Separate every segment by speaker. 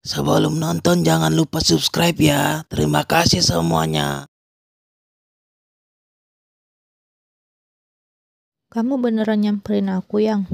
Speaker 1: Sebelum nonton jangan lupa subscribe ya. Terima kasih semuanya. Kamu beneran nyamperin aku, Yang?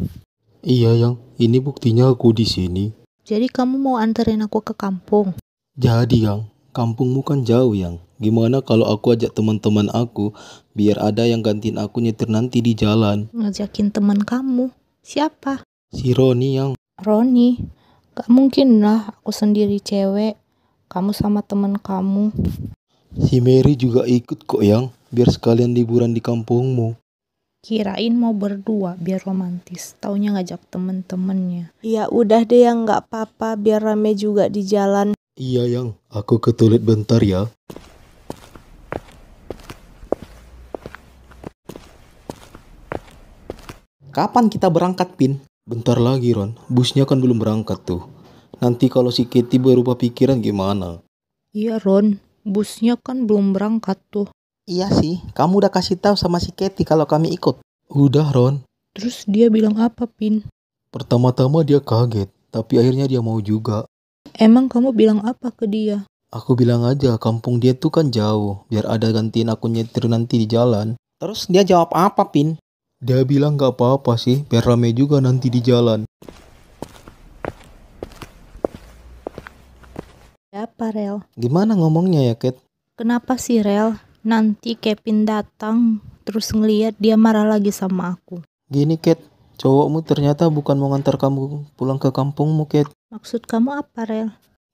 Speaker 2: Iya, Yang. Ini buktinya aku di sini.
Speaker 1: Jadi kamu mau anterin aku ke kampung?
Speaker 2: Jadi, Yang. Kampungmu kan jauh, Yang. Gimana kalau aku ajak teman-teman aku biar ada yang gantiin aku nyetir nanti di jalan?
Speaker 1: Ngajakin teman kamu? Siapa?
Speaker 2: Si Roni, Yang.
Speaker 1: Roni? Gak mungkin lah aku sendiri cewek, kamu sama temen kamu.
Speaker 2: Si Mary juga ikut kok yang, biar sekalian liburan di kampungmu.
Speaker 1: Kirain mau berdua biar romantis, taunya ngajak temen-temennya. Ya udah deh yang gak apa-apa biar rame juga di jalan. Iya yang,
Speaker 2: aku ke toilet bentar ya. Kapan kita berangkat, Pin? Bentar lagi Ron, busnya kan belum berangkat tuh. Nanti kalau si Katie berubah pikiran gimana?
Speaker 1: Iya Ron, busnya kan belum berangkat tuh. Iya sih,
Speaker 2: kamu udah kasih tahu sama si Katie kalau kami ikut. Udah Ron.
Speaker 1: Terus dia bilang apa, Pin?
Speaker 2: Pertama-tama dia kaget, tapi akhirnya dia mau juga.
Speaker 1: Emang kamu bilang apa ke dia?
Speaker 2: Aku bilang aja, kampung dia tuh kan jauh, biar ada gantiin aku nyetir nanti di jalan. Terus dia jawab apa, Pin? Dia bilang gak apa-apa sih, biar rame juga nanti di jalan.
Speaker 1: Apa Rel?
Speaker 2: Gimana ngomongnya ya, Kate?
Speaker 1: Kenapa sih Rel? Nanti Kevin datang, terus ngeliat dia marah lagi sama aku.
Speaker 2: Gini Kate. cowokmu ternyata bukan mau ngantar kamu pulang ke kampungmu Kate.
Speaker 1: Maksud kamu apa Rel?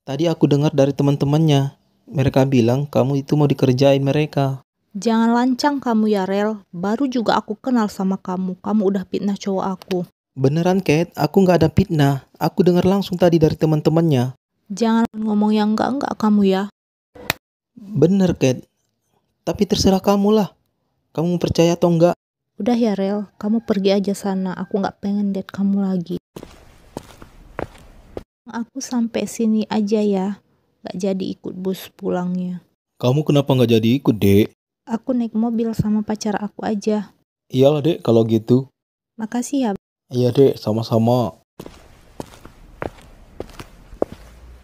Speaker 2: Tadi aku dengar dari teman-temannya, mereka bilang kamu itu mau dikerjain mereka.
Speaker 1: Jangan lancang kamu ya Rel, baru juga aku kenal sama kamu, kamu udah fitnah cowok aku.
Speaker 2: Beneran Kate, aku nggak ada fitnah, aku dengar langsung tadi dari teman-temannya.
Speaker 1: Jangan ngomong yang enggak-enggak kamu ya.
Speaker 2: Bener Kate, tapi terserah kamu lah, kamu percaya atau enggak.
Speaker 1: Udah ya Rel, kamu pergi aja sana, aku nggak pengen lihat kamu lagi. Aku sampai sini aja ya, Gak jadi ikut bus pulangnya.
Speaker 2: Kamu kenapa nggak jadi ikut, Dek?
Speaker 1: Aku naik mobil sama pacar aku aja.
Speaker 2: Iyalah dek kalau gitu. Makasih ya. Iya dek, sama-sama.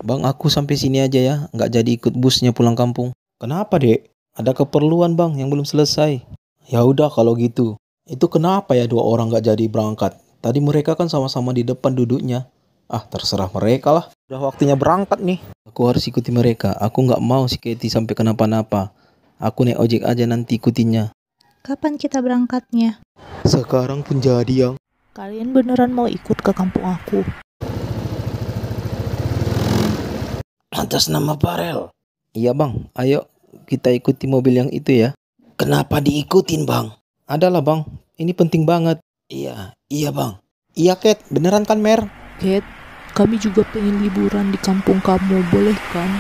Speaker 2: Bang, aku sampai sini aja ya. Nggak jadi ikut busnya pulang kampung. Kenapa dek? Ada keperluan bang yang belum selesai. Ya udah kalau gitu. Itu kenapa ya dua orang nggak jadi berangkat? Tadi mereka kan sama-sama di depan duduknya. Ah, terserah mereka lah. Udah waktunya berangkat nih. Aku harus ikuti mereka. Aku nggak mau si Katie sampai kenapa-napa. Aku naik ojek aja nanti ikutinya.
Speaker 1: Kapan kita berangkatnya?
Speaker 2: Sekarang pun jadi yang.
Speaker 1: Kalian beneran mau ikut ke kampung aku?
Speaker 2: Atas nama Parel. Iya bang, ayo kita ikuti mobil yang itu ya. Kenapa diikutin bang? Adalah bang, ini penting banget. Iya, iya bang. Iya Kate, beneran kan Mer? Kate, kami juga pengen liburan di kampung kamu, boleh kan?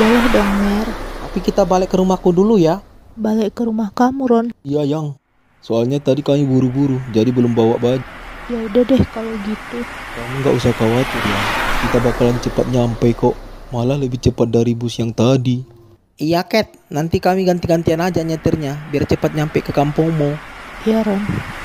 Speaker 2: Boleh dong Mer. Tapi kita balik ke rumahku dulu ya.
Speaker 1: Balik ke rumah kamu, Ron.
Speaker 2: Iya, Yang. Soalnya tadi kami buru-buru, jadi belum bawa baju.
Speaker 1: Ya udah deh kalau gitu.
Speaker 2: Kamu nggak usah khawatir ya. Kita bakalan cepat nyampe kok. Malah lebih cepat dari bus yang tadi. Iya, Cat. Nanti kami ganti-gantian aja nyetirnya, biar cepat nyampe ke kampungmu. Iya, Ron.